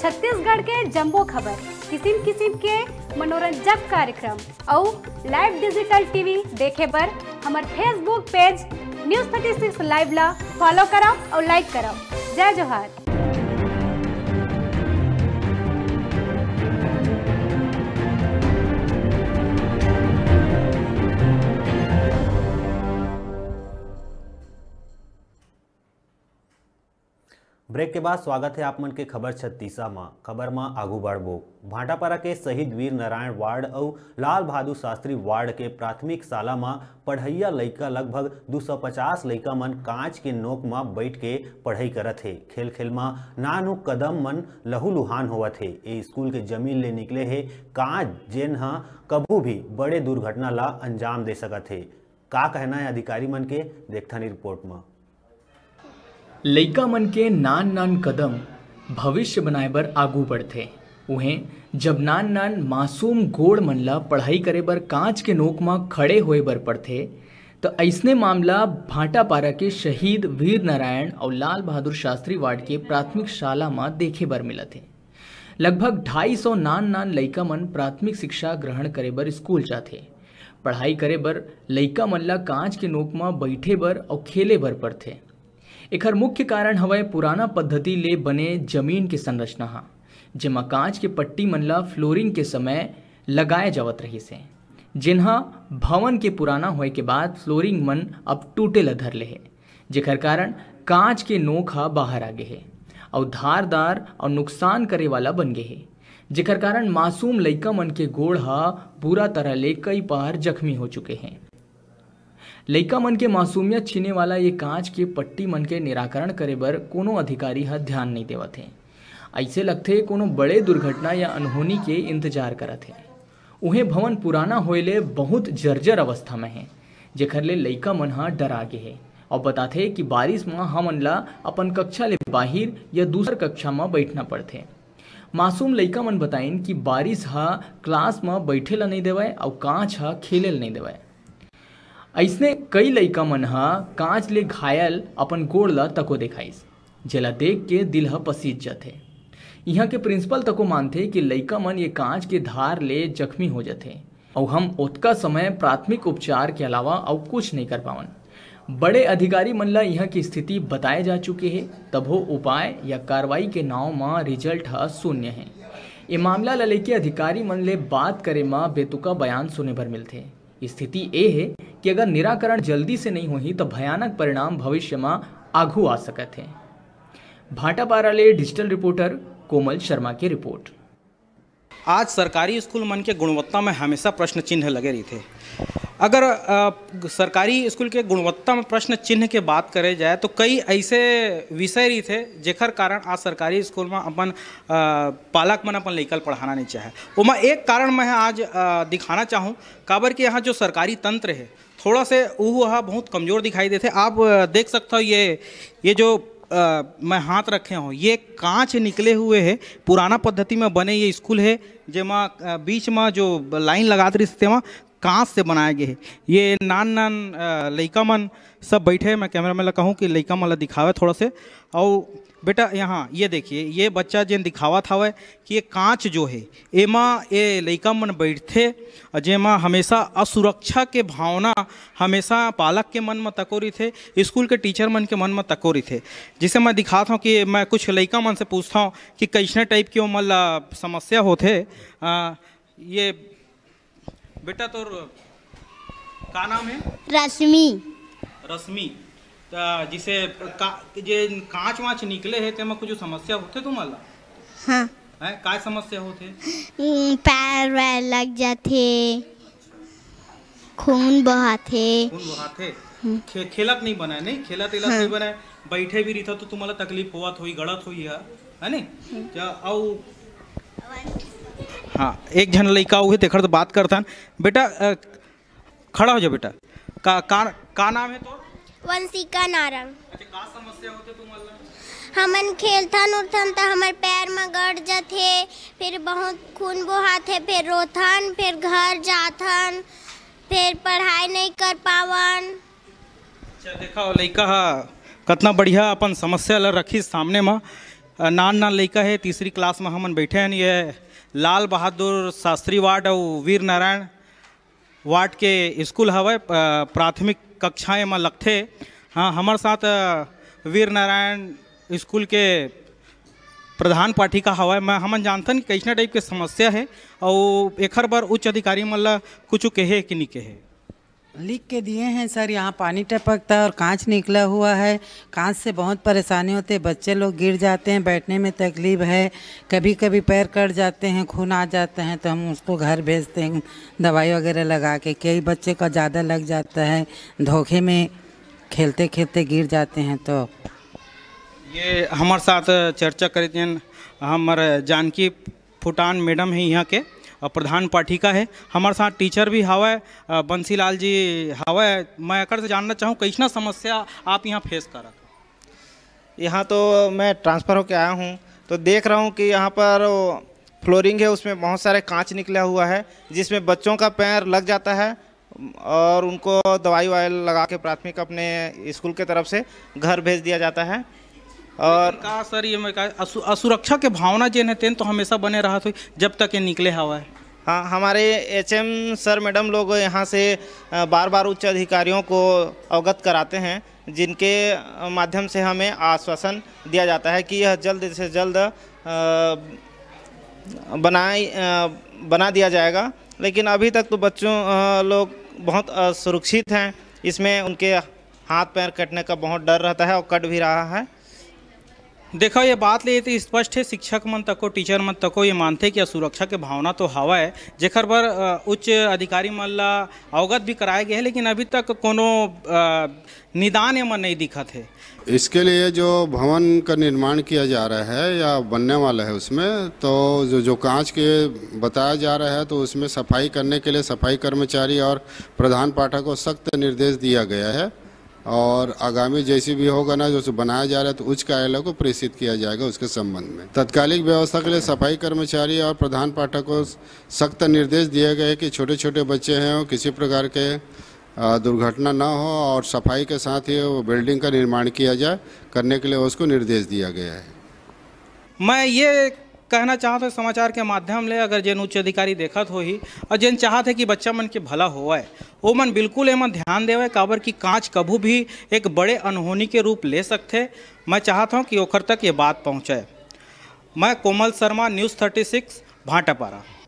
छत्तीसगढ़ के जम्बो खबर किसिम किसिम के मनोरंजक कार्यक्रम और लाइव डिजिटल टीवी देखे पर हमारे Facebook page news thirty six live ला फॉलो करो और लाइक करो जय जोहार के बाद स्वागत है आप मन के खबर छत्तीसा में खबर में आगू બળવો भाटापारा के शहीद वीर नारायण वार्ड और लाल बहादुर शास्त्री वार्ड के प्राथमिक शाला में पढ़ैया लड़का लगभग 250 लड़का मन कांच के नोक में बैठ के पढ़ाई करत है खेल खेल में नानू कदम मन लहू लुहान होवत है ये स्कूल के जमीन ले निकले है कांच जेन हा कभू भी बड़े दुर्घटना ला अंजाम दे सकत है का कहना है अधिकारी मन के देखथनी रिपोर्ट में लइका मन के नान नान कदम भविष्य बनाए बर आगू बढ़ते उहें जब नान नान मासूम गोड़ मन ला पढ़ाई करे बर कांच के नोक में खड़े होए बर पड़ते तो ऐसने मामला भाटापारा के शहीद वीर नारायण और लाल बहादुर शास्त्री वार्ड के प्राथमिक शाला में देखे बर मिला थे लगभग ढाई सौ नान नान लइका मन प्राथमिक शिक्षा ग्रहण करे बर स्कूल जाते पढ़ाई करे बर लइका मन ला कांच के नोक में बैठे बर और खेले बर पड़ते एकर मुख्य कारण हवय पुराना पद्धति ले बने जमीन के संरचना हा जेमा कांच के पट्टी मन ला फ्लोरिंग के समय लगाए जावत रहिस से जिन्हा भवन के पुराना होए के बाद फ्लोरिंग मन अब टूटे ल धर ले हे जेकर कारण कांच के नोक हा बाहर आ गे हे और धारदार और नुकसान करे वाला बन गए हे जेकर कारण मासूम लइका मन के गोड़ हा बुरा तरह ले कई बार जख्मी हो चुके हैं लइका मन के मासूमियत छीने वाला ये कांच के पट्टी मन के निराकरण करे बर कोनो अधिकारी ह ध्यान नहीं देवत हे ऐसे लगते कोनो बड़े दुर्घटना या अनहोनी के इंतजार करत हे उहे भवन पुराना होए ले बहुत जर्जर अवस्था में है जेखर ले लइका मन ह डरा गे हे और बताते कि बारिश में हमन ला अपन कक्षा ले बाहिर या दूसर कक्षा में बैठना पड़ते मासूम लइका मन बताइन कि बारिश ह क्लास में बैठे ला नहीं देवय और कांच ह खेले ला नहीं देवय अइसने कई लइका मन ह कांच ले घायल अपन गोड़ ल तको देखाइस जेला देख के दिल ह पसीज जाते यहाँ के प्रिंसिपल तको मानते कि लइका मन ये कांच के धार ले जख्मी हो जाते और हम उतका समय प्राथमिक उपचार के अलावा और कुछ नहीं कर पावन बड़े अधिकारी मन ला यहाँ की स्थिति बताए जा चुके हैं तभो उपाय या कार्रवाई के नाव में रिजल्ट ह शून्य है ये मामला ला लेके अधिकारी मन ले बात करे माँ बेतुका बयान सुने भर मिलते स्थिति ए है कि अगर निराकरण जल्दी से नहीं हुई तो भयानक परिणाम भविष्य में आगू आ सकते हैं भाटापारा ले डिजिटल रिपोर्टर कोमल शर्मा की रिपोर्ट आज सरकारी स्कूल मन के गुणवत्ता में हमेशा प्रश्न चिन्ह लगे रही थे अगर आ, सरकारी स्कूल के गुणवत्ता में प्रश्न चिन्ह के बात करे जाए तो कई ऐसे विषय रही थे जेखर कारण आज सरकारी स्कूल में अपन पालक मन अपन लइकल पढ़ाना नहीं चाहे वो मैं एक कारण मैं आज आ, दिखाना चाहूँ काबर के यहाँ जो सरकारी तंत्र है थोड़ा से वह बहुत कमज़ोर दिखाई देते आप देख सकते हो ये ये जो आ, मैं हाथ रखे हूँ ये कांच निकले हुए है पुराना पद्धति में बने ये स्कूल है जेमा बीच में जो लाइन लगाते रही वहाँ कांस से बनाए गए है ये नान नान लइका मन सब बैठे मैं कैमरा मैन कहूँ कि लइका मन दिखावे थोड़ा से और बेटा यहाँ ये देखिए ये बच्चा जिन दिखावा था वह कि ये कांच जो है एमा ये लइका मन बैठते जेमा हमेशा असुरक्षा के भावना हमेशा पालक के मन में तकोरी थे स्कूल के टीचर मन के मन में तकोरी थे जिसे मैं दिखाता हूँ कि मैं कुछ लइका मन से पूछता हूँ कि कैसने टाइप के मतलब समस्या होते ये बेटा तो का नाम है रश्मि रश्मि जिसे का कांच वाँच निकले है तेमा कुछ समस्या होते तुम्हारा हाँ है का समस्या होते पैर वैर लग जाते खून बहाते खून बहाते हाँ। खे, खेलत नहीं बनाए नहीं खेला तेला हाँ। नहीं बनाए बैठे भी रही था तो तुम्हारा तकलीफ हुआ थोड़ी गलत हुई है है नहीं और हाँ। हाँ एक झन लड़का हुए तेखर तो बात करथन बेटा खड़ा हो जाओ बेटा का का का नाम है तो वंशिका नारंग अच्छा का समस्या होते तुम हमन खेलथन उठथन तो हमारे पैर में गड़ जाते फिर बहुत खून बहाथे फिर रोथन फिर घर जाथन फिर पढ़ाई नहीं कर पावन अच्छा देखा लड़का हा कतना बढ़िया अपन समस्या ल रखी सामने में नान नान लड़का है तीसरी क्लास में हमन बैठे हैं ये लाल बहादुर शास्त्री वार्ड और वीर नारायण वार्ड के स्कूल हवे प्राथमिक कक्षाएं में लगते हाँ हमारे साथ वीर नारायण स्कूल के प्रधान पाठिका हवा मैं हमन जानते कैसा टाइप के समस्या है और एकर बार उच्च अधिकारी मतलब कुछ कहे कि नहीं कहे लिख के दिए हैं सर यहाँ पानी टपकता है और कांच निकला हुआ है कांच से बहुत परेशानी होती है बच्चे लोग गिर जाते हैं बैठने में तकलीफ़ है कभी कभी पैर कट जाते हैं खून आ जाते हैं तो हम उसको घर भेजते हैं दवाई वगैरह लगा के कई बच्चे का ज़्यादा लग जाता है धोखे में खेलते खेलते गिर जाते हैं तो ये हमारे साथ चर्चा करते हैं हमारे जानकी फुटान मैडम है यहाँ के प्रधान पाठिका है हमारे साथ टीचर भी हवा है लाल जी हवा है मैं अगर से जानना चाहूँ कैसना समस्या आप यहाँ फेस करा यहाँ तो मैं ट्रांसफ़र होकर आया हूँ तो देख रहा हूँ कि यहाँ पर फ्लोरिंग है उसमें बहुत सारे कांच निकला हुआ है जिसमें बच्चों का पैर लग जाता है और उनको दवाई वाई लगा के प्राथमिक अपने स्कूल के तरफ से घर भेज दिया जाता है और कहा सर ये मैं कहा असु, असुरक्षा के भावना जेन है तेन तो हमेशा बने रहा था जब तक ये निकले हवा है हाँ हमारे एचएम सर मैडम लोग यहाँ से बार बार उच्च अधिकारियों को अवगत कराते हैं जिनके माध्यम से हमें आश्वासन दिया जाता है कि यह जल्द से जल्द बनाए बना दिया जाएगा लेकिन अभी तक तो बच्चों लोग बहुत सुरक्षित हैं इसमें उनके हाथ पैर कटने का बहुत डर रहता है और कट भी रहा है देखो ये बात ले तो स्पष्ट है शिक्षक मन तको टीचर मन तको ये मानते कि सुरक्षा के भावना तो हवा है जेखर पर उच्च अधिकारी मन ला अवगत भी कराया गया है लेकिन अभी तक कोनो निदान मन नहीं दिखत है इसके लिए जो भवन का निर्माण किया जा रहा है या बनने वाला है उसमें तो जो जो कांच के बताया जा रहा है तो उसमें सफाई करने के लिए सफाई कर्मचारी और प्रधान पाठक को सख्त निर्देश दिया गया है और आगामी जैसी भी होगा ना जो बनाया जा रहा है तो उच्च कार्यालय को प्रेषित किया जाएगा उसके संबंध में तत्कालिक व्यवस्था के लिए सफाई कर्मचारी और प्रधान पाठक को सख्त निर्देश दिए गए कि छोटे छोटे बच्चे हैं और किसी प्रकार के दुर्घटना ना हो और सफाई के साथ ही वो बिल्डिंग का निर्माण किया जाए करने के लिए उसको निर्देश दिया गया है मैं ये कहना चाहत हो समाचार के माध्यम ले अगर जेन उच्च अधिकारी देखत हो ही और जेन चाहत है कि बच्चा मन के भला हो वो मन बिल्कुल एम ध्यान देवे काबर कि कांच कभी भी एक बड़े अनहोनी के रूप ले सकते मैं चाहता हूँ कि ओखर तक ये बात पहुँचे मैं Komal Sharma news thirty six Bhatapara